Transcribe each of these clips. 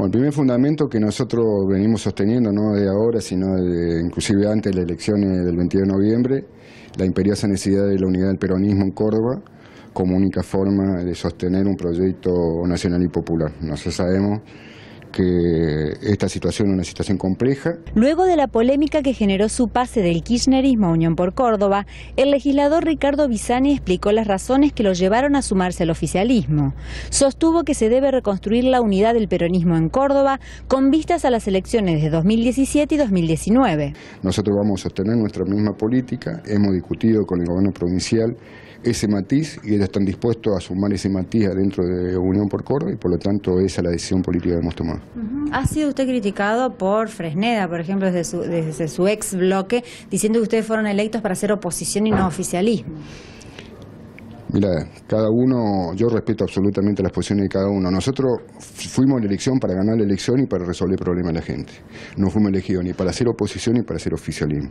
el primer fundamento que nosotros venimos sosteniendo, no de ahora, sino de, inclusive antes de las elecciones del 22 de noviembre, la imperiosa necesidad de la unidad del peronismo en Córdoba como única forma de sostener un proyecto nacional y popular. Nosotros sabemos que esta situación es una situación compleja. Luego de la polémica que generó su pase del kirchnerismo a Unión por Córdoba, el legislador Ricardo Bisani explicó las razones que lo llevaron a sumarse al oficialismo. Sostuvo que se debe reconstruir la unidad del peronismo en Córdoba con vistas a las elecciones de 2017 y 2019. Nosotros vamos a sostener nuestra misma política, hemos discutido con el gobierno provincial ese matiz y ellos están dispuestos a sumar ese matiz adentro de Unión por Córdoba y por lo tanto esa es la decisión política que hemos tomado. Ha sido usted criticado por Fresneda, por ejemplo, desde su, desde su ex bloque, diciendo que ustedes fueron electos para hacer oposición y no oficialismo. Mira, cada uno, yo respeto absolutamente las posiciones de cada uno. Nosotros fuimos a la elección para ganar la elección y para resolver problemas de la gente. No fuimos elegidos ni para hacer oposición ni para hacer oficialismo.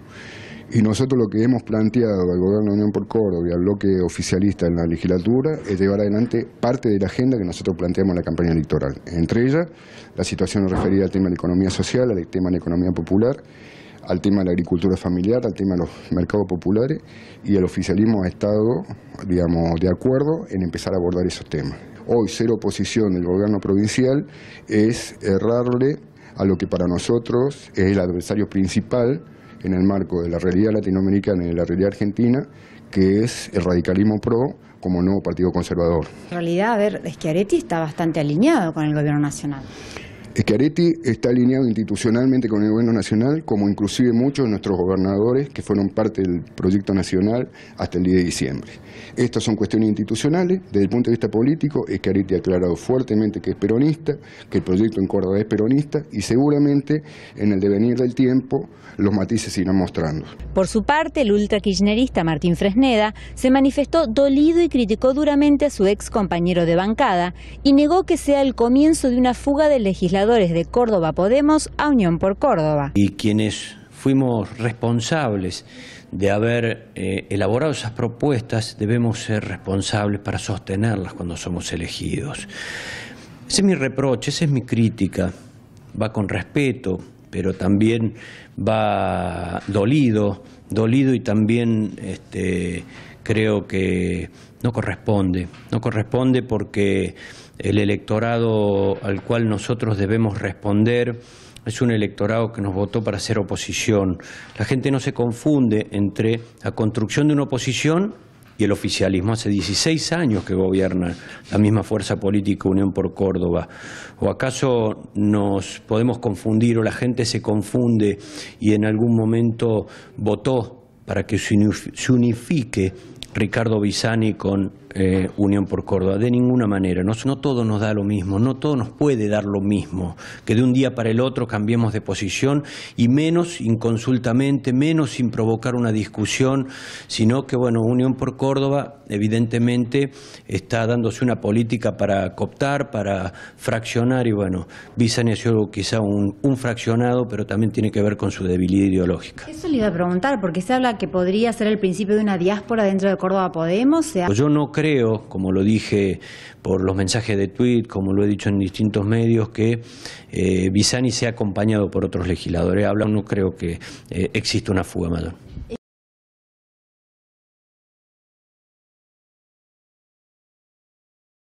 Y nosotros lo que hemos planteado al Gobierno de Unión por Córdoba y al bloque oficialista en la legislatura es llevar adelante parte de la agenda que nosotros planteamos en la campaña electoral. Entre ellas, la situación referida al tema de la economía social, al tema de la economía popular al tema de la agricultura familiar, al tema de los mercados populares, y el oficialismo ha estado, digamos, de acuerdo en empezar a abordar esos temas. Hoy ser oposición del gobierno provincial es errarle a lo que para nosotros es el adversario principal en el marco de la realidad latinoamericana y de la realidad argentina, que es el radicalismo pro como nuevo partido conservador. En realidad, a ver, Schiaretti está bastante alineado con el gobierno nacional. Schiaretti está alineado institucionalmente con el gobierno nacional, como inclusive muchos de nuestros gobernadores que fueron parte del proyecto nacional hasta el día de diciembre. Estas son cuestiones institucionales. Desde el punto de vista político, Schiaretti ha aclarado fuertemente que es peronista, que el proyecto en Córdoba es peronista y seguramente en el devenir del tiempo los matices irán mostrando. Por su parte, el ultra-kirchnerista Martín Fresneda se manifestó dolido y criticó duramente a su ex compañero de bancada y negó que sea el comienzo de una fuga del legislador de Córdoba Podemos a Unión por Córdoba. Y quienes fuimos responsables de haber eh, elaborado esas propuestas, debemos ser responsables para sostenerlas cuando somos elegidos. Ese es mi reproche, esa es mi crítica. Va con respeto, pero también va dolido, dolido y también este, creo que no corresponde. No corresponde porque el electorado al cual nosotros debemos responder es un electorado que nos votó para hacer oposición. La gente no se confunde entre la construcción de una oposición y el oficialismo. Hace 16 años que gobierna la misma fuerza política Unión por Córdoba. ¿O acaso nos podemos confundir o la gente se confunde y en algún momento votó para que se unifique Ricardo Bisani con eh, Unión por Córdoba, de ninguna manera. No, todo nos da lo mismo, no todo nos puede dar lo mismo, que de un día para el otro cambiemos de posición y menos inconsultamente, menos sin provocar una discusión, sino que, bueno, Unión por Córdoba evidentemente está dándose una política para cooptar, para fraccionar y, bueno, Visa sido quizá un, un fraccionado, pero también tiene que ver con su debilidad ideológica. Eso le iba a preguntar, porque se habla que podría ser el principio de una diáspora dentro de Córdoba Podemos. Pues yo no creo, como lo dije por los mensajes de tweet, como lo he dicho en distintos medios, que eh, Bizani sea acompañado por otros legisladores. Habla, no creo que existe eh, exista una fuga mayor.